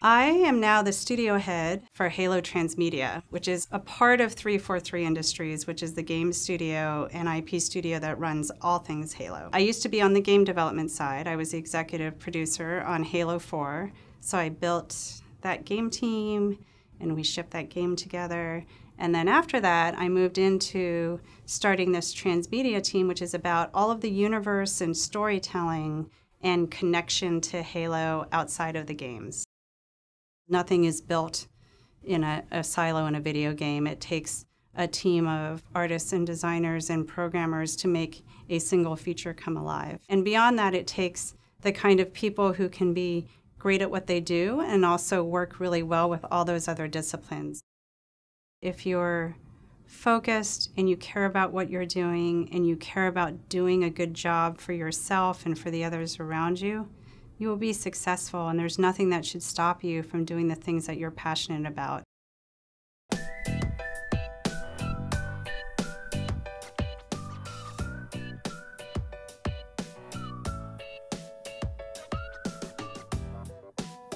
I am now the studio head for Halo Transmedia, which is a part of 343 Industries, which is the game studio and IP studio that runs all things Halo. I used to be on the game development side. I was the executive producer on Halo 4, so I built that game team and we shipped that game together. And then after that, I moved into starting this transmedia team, which is about all of the universe and storytelling and connection to Halo outside of the games. Nothing is built in a, a, silo in a video game. It takes a team of artists and designers and programmers to make a single feature come alive. And beyond that, it takes the kind of people who can be great at what they do and also work really well with all those other disciplines. If you're focused and you care about what you're doing and you care about doing a good job for yourself and for the others around you, you will be successful, and there's nothing that should stop you from doing the things that you're passionate about.